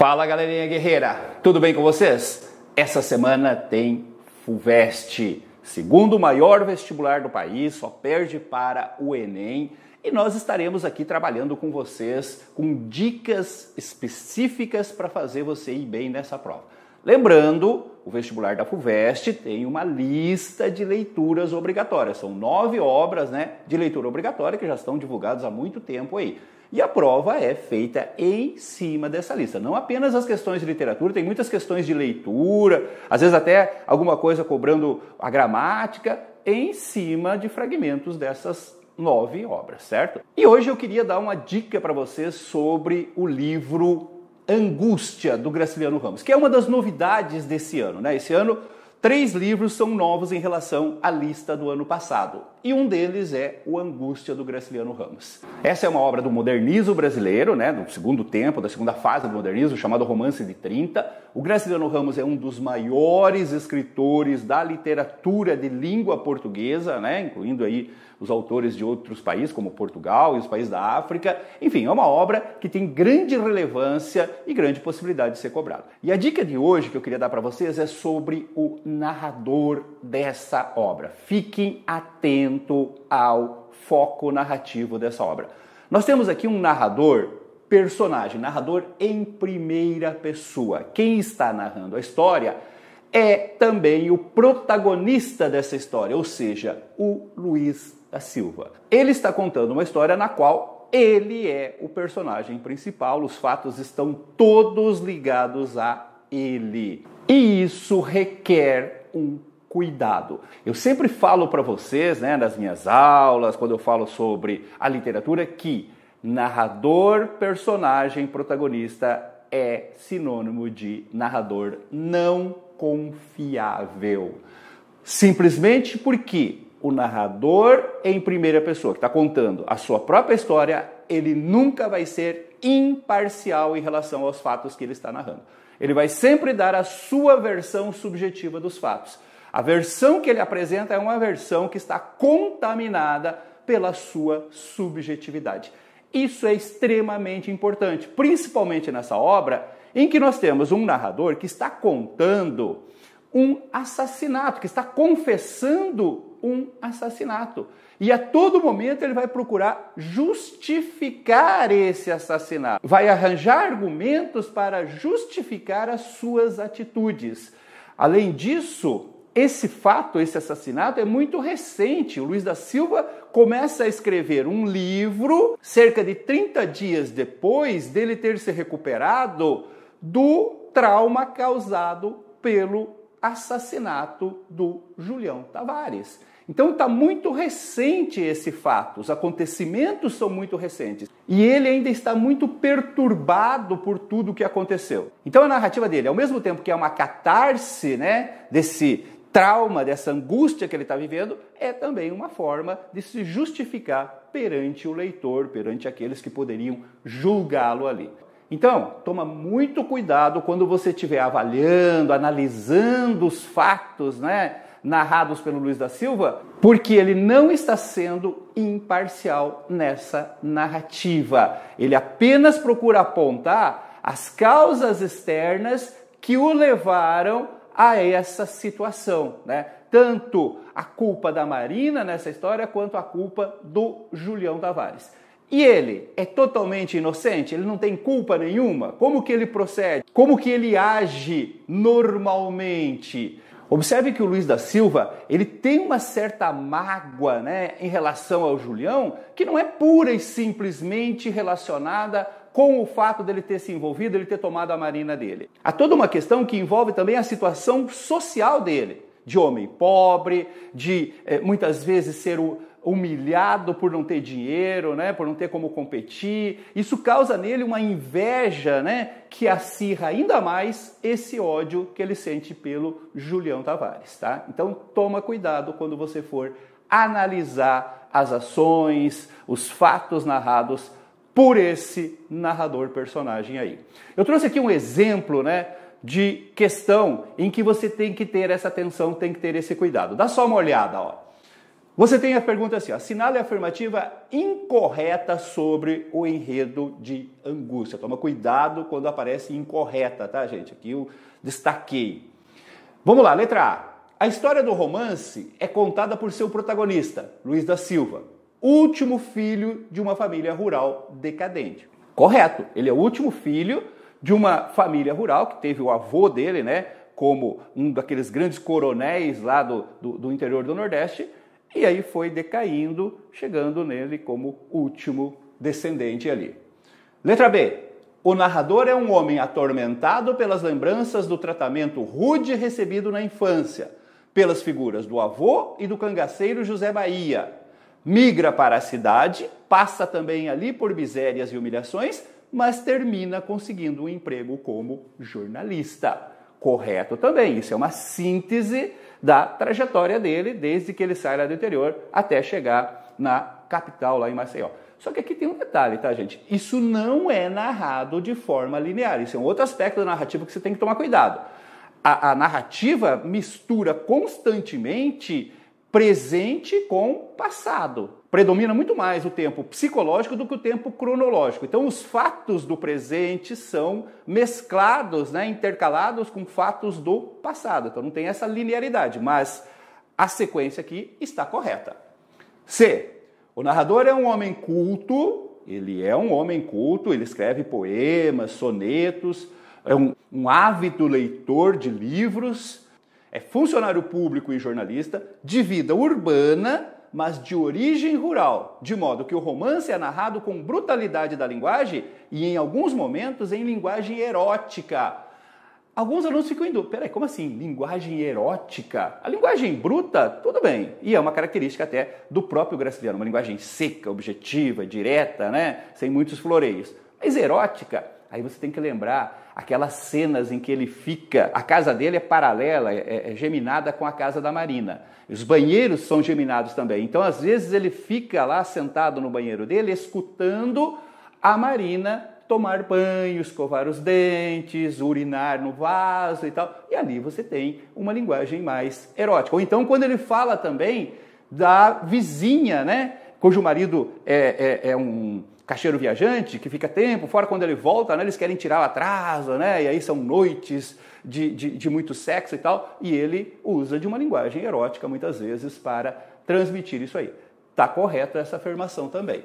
Fala galerinha guerreira, tudo bem com vocês? Essa semana tem FUVEST, segundo maior vestibular do país, só perde para o Enem. E nós estaremos aqui trabalhando com vocês com dicas específicas para fazer você ir bem nessa prova. Lembrando o vestibular da FUVEST tem uma lista de leituras obrigatórias. São nove obras né, de leitura obrigatória que já estão divulgadas há muito tempo aí. E a prova é feita em cima dessa lista. Não apenas as questões de literatura, tem muitas questões de leitura, às vezes até alguma coisa cobrando a gramática, em cima de fragmentos dessas nove obras, certo? E hoje eu queria dar uma dica para vocês sobre o livro Angústia, do Graciliano Ramos, que é uma das novidades desse ano. Né? Esse ano, três livros são novos em relação à lista do ano passado e um deles é O Angústia do Graciliano Ramos. Essa é uma obra do modernismo brasileiro, né, do segundo tempo, da segunda fase do modernismo, chamado Romance de 30. O Graciliano Ramos é um dos maiores escritores da literatura de língua portuguesa, né, incluindo aí os autores de outros países, como Portugal e os países da África. Enfim, é uma obra que tem grande relevância e grande possibilidade de ser cobrada. E a dica de hoje que eu queria dar para vocês é sobre o narrador dessa obra. Fiquem atentos atento ao foco narrativo dessa obra. Nós temos aqui um narrador personagem, narrador em primeira pessoa. Quem está narrando a história é também o protagonista dessa história, ou seja, o Luiz da Silva. Ele está contando uma história na qual ele é o personagem principal, os fatos estão todos ligados a ele. E isso requer um cuidado. Eu sempre falo para vocês, né, nas minhas aulas, quando eu falo sobre a literatura, que narrador, personagem, protagonista é sinônimo de narrador não confiável. Simplesmente porque o narrador em primeira pessoa, que está contando a sua própria história, ele nunca vai ser imparcial em relação aos fatos que ele está narrando. Ele vai sempre dar a sua versão subjetiva dos fatos. A versão que ele apresenta é uma versão que está contaminada pela sua subjetividade. Isso é extremamente importante, principalmente nessa obra em que nós temos um narrador que está contando um assassinato, que está confessando um assassinato. E a todo momento ele vai procurar justificar esse assassinato, vai arranjar argumentos para justificar as suas atitudes. Além disso, esse fato, esse assassinato é muito recente. O Luiz da Silva começa a escrever um livro cerca de 30 dias depois dele ter se recuperado do trauma causado pelo assassinato do Julião Tavares. Então está muito recente esse fato, os acontecimentos são muito recentes. E ele ainda está muito perturbado por tudo o que aconteceu. Então a narrativa dele, ao mesmo tempo que é uma catarse né, desse trauma, dessa angústia que ele está vivendo, é também uma forma de se justificar perante o leitor, perante aqueles que poderiam julgá-lo ali. Então, toma muito cuidado quando você estiver avaliando, analisando os fatos, né, narrados pelo Luiz da Silva, porque ele não está sendo imparcial nessa narrativa. Ele apenas procura apontar as causas externas que o levaram a essa situação, né? Tanto a culpa da Marina nessa história quanto a culpa do Julião Tavares. E ele é totalmente inocente, ele não tem culpa nenhuma. Como que ele procede? Como que ele age normalmente? Observe que o Luiz da Silva, ele tem uma certa mágoa, né, em relação ao Julião, que não é pura e simplesmente relacionada com o fato dele ter se envolvido, ele ter tomado a marina dele. Há toda uma questão que envolve também a situação social dele, de homem pobre, de é, muitas vezes ser o, humilhado por não ter dinheiro, né, por não ter como competir. Isso causa nele uma inveja, né, que acirra ainda mais esse ódio que ele sente pelo Julião Tavares, tá? Então toma cuidado quando você for analisar as ações, os fatos narrados por esse narrador personagem aí. Eu trouxe aqui um exemplo, né, de questão em que você tem que ter essa atenção, tem que ter esse cuidado. Dá só uma olhada, ó. Você tem a pergunta assim, assinale a afirmativa incorreta sobre o enredo de angústia. Toma cuidado quando aparece incorreta, tá, gente? Aqui eu destaquei. Vamos lá, letra A. A história do romance é contada por seu protagonista, Luiz da Silva último filho de uma família rural decadente. Correto, ele é o último filho de uma família rural que teve o avô dele, né, como um daqueles grandes coronéis lá do, do, do interior do Nordeste, e aí foi decaindo, chegando nele como último descendente ali. Letra B. O narrador é um homem atormentado pelas lembranças do tratamento rude recebido na infância, pelas figuras do avô e do cangaceiro José Bahia, migra para a cidade, passa também ali por misérias e humilhações, mas termina conseguindo um emprego como jornalista. Correto também, isso é uma síntese da trajetória dele desde que ele sai lá do interior até chegar na capital, lá em Maceió. Só que aqui tem um detalhe, tá, gente? Isso não é narrado de forma linear. Isso é um outro aspecto da narrativa que você tem que tomar cuidado. A, a narrativa mistura constantemente presente com passado. Predomina muito mais o tempo psicológico do que o tempo cronológico. Então, os fatos do presente são mesclados, né, intercalados com fatos do passado. Então, não tem essa linearidade, mas a sequência aqui está correta. C. O narrador é um homem culto, ele é um homem culto, ele escreve poemas, sonetos, é um, um ávido leitor de livros é funcionário público e jornalista de vida urbana, mas de origem rural, de modo que o romance é narrado com brutalidade da linguagem e, em alguns momentos, em linguagem erótica. Alguns alunos ficam indo, espera peraí, como assim? Linguagem erótica? A linguagem bruta, tudo bem. E é uma característica até do próprio Graciliano, uma linguagem seca, objetiva, direta, né? sem muitos floreios. Mas erótica Aí você tem que lembrar aquelas cenas em que ele fica. A casa dele é paralela, é, é geminada com a casa da Marina. Os banheiros são geminados também. Então, às vezes, ele fica lá sentado no banheiro dele, escutando a Marina tomar banho, escovar os dentes, urinar no vaso e tal. E ali você tem uma linguagem mais erótica. Ou então, quando ele fala também da vizinha, né? Cujo marido é, é, é um cacheiro viajante, que fica tempo fora, quando ele volta, né, eles querem tirar o atraso, né, e aí são noites de, de, de muito sexo e tal, e ele usa de uma linguagem erótica muitas vezes para transmitir isso aí. Está correta essa afirmação também.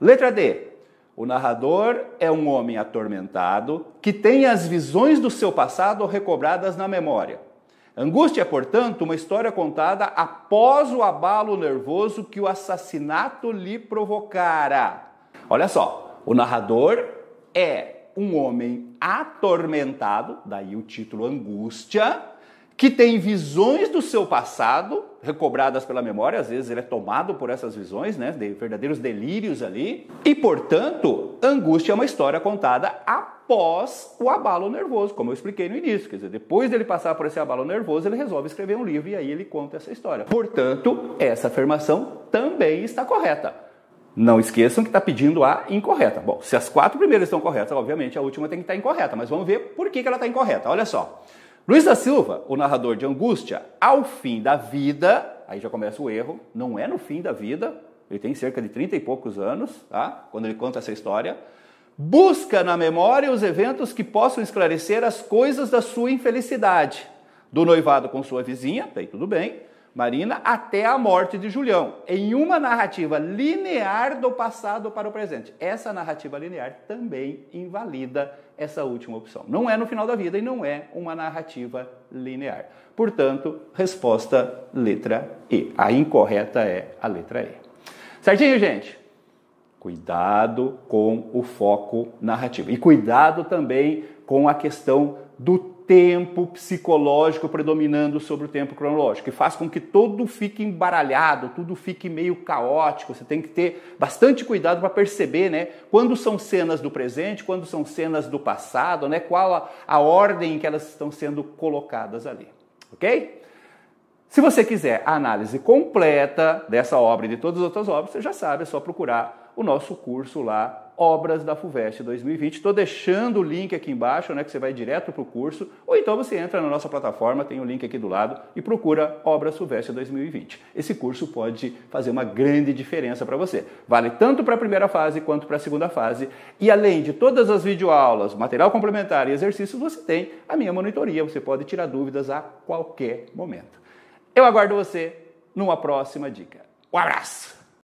Letra D. O narrador é um homem atormentado que tem as visões do seu passado recobradas na memória. Angústia é, portanto, uma história contada após o abalo nervoso que o assassinato lhe provocara. Olha só, o narrador é um homem atormentado, daí o título Angústia, que tem visões do seu passado, recobradas pela memória, às vezes ele é tomado por essas visões, né, de verdadeiros delírios ali. E, portanto, angústia é uma história contada após o abalo nervoso, como eu expliquei no início, quer dizer, depois dele passar por esse abalo nervoso, ele resolve escrever um livro e aí ele conta essa história. Portanto, essa afirmação também está correta. Não esqueçam que está pedindo a incorreta. Bom, se as quatro primeiras estão corretas, obviamente a última tem que estar tá incorreta, mas vamos ver por que, que ela está incorreta. Olha só. Luiz da Silva, o narrador de Angústia, ao fim da vida, aí já começa o erro, não é no fim da vida, ele tem cerca de 30 e poucos anos, tá? Quando ele conta essa história, busca na memória os eventos que possam esclarecer as coisas da sua infelicidade. Do noivado com sua vizinha, bem, tudo bem Marina até a morte de Julião, em uma narrativa linear do passado para o presente. Essa narrativa linear também invalida essa última opção. Não é no final da vida e não é uma narrativa linear. Portanto, resposta letra E. A incorreta é a letra E. Certinho, gente? Cuidado com o foco narrativo e cuidado também com a questão do tempo psicológico predominando sobre o tempo cronológico, e faz com que tudo fique embaralhado, tudo fique meio caótico. Você tem que ter bastante cuidado para perceber, né, quando são cenas do presente, quando são cenas do passado, né, qual a, a ordem em que elas estão sendo colocadas ali, OK? Se você quiser a análise completa dessa obra e de todas as outras obras, você já sabe, é só procurar o nosso curso lá Obras da FUVEST 2020. Estou deixando o link aqui embaixo, né, que você vai direto para o curso, ou então você entra na nossa plataforma, tem o um link aqui do lado, e procura Obras FUVEST 2020. Esse curso pode fazer uma grande diferença para você. Vale tanto para a primeira fase quanto para a segunda fase. E além de todas as videoaulas, material complementar e exercícios, você tem a minha monitoria. Você pode tirar dúvidas a qualquer momento. Eu aguardo você numa próxima dica. Um abraço!